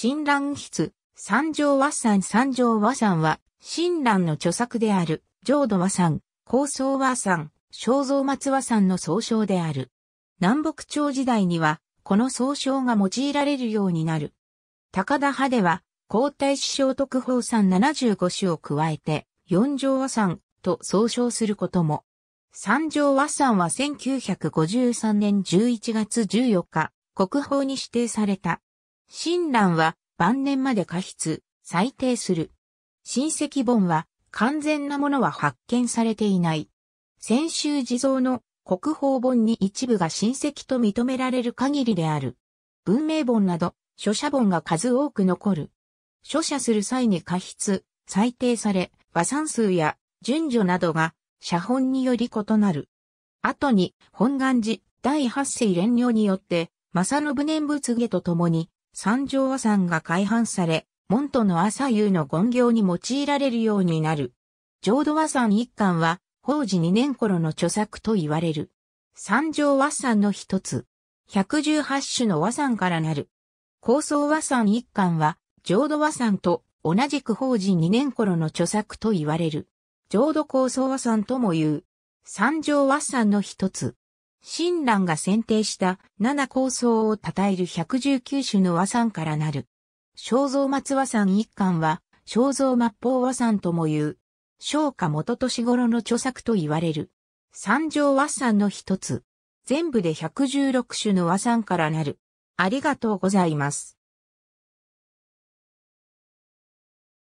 新蘭筆、三条和山三条和山は、新蘭の著作である、浄土和山、高僧和山、正蔵松和山の総称である。南北朝時代には、この総称が用いられるようになる。高田派では、皇太子聖徳法山75種を加えて、四条和山と総称することも。三条和山は1953年11月14日、国宝に指定された親鸞は晩年まで過失、裁定する。親戚本は完全なものは発見されていない。先週地蔵の国宝本に一部が親戚と認められる限りである。文明本など、書写本が数多く残る。書写する際に過失、裁定され、和算数や順序などが写本により異なる。後に、本願寺第八世連領によって、正信念仏下と共に、三条和山が改版され、門徒の朝夕の権行に用いられるようになる。浄土和山一巻は、法治二年頃の著作と言われる。三条和山の一つ。百十八種の和山からなる。高層和山一巻は、浄土和山と同じく法治二年頃の著作と言われる。浄土高層和山とも言う。三条和山の一つ。親鸞が選定した七構想を称える119種の和算からなる。肖像松和算一巻は、肖像末法和算とも言う、昭和元年頃の著作と言われる。三条和算の一つ。全部で116種の和算からなる。ありがとうございます。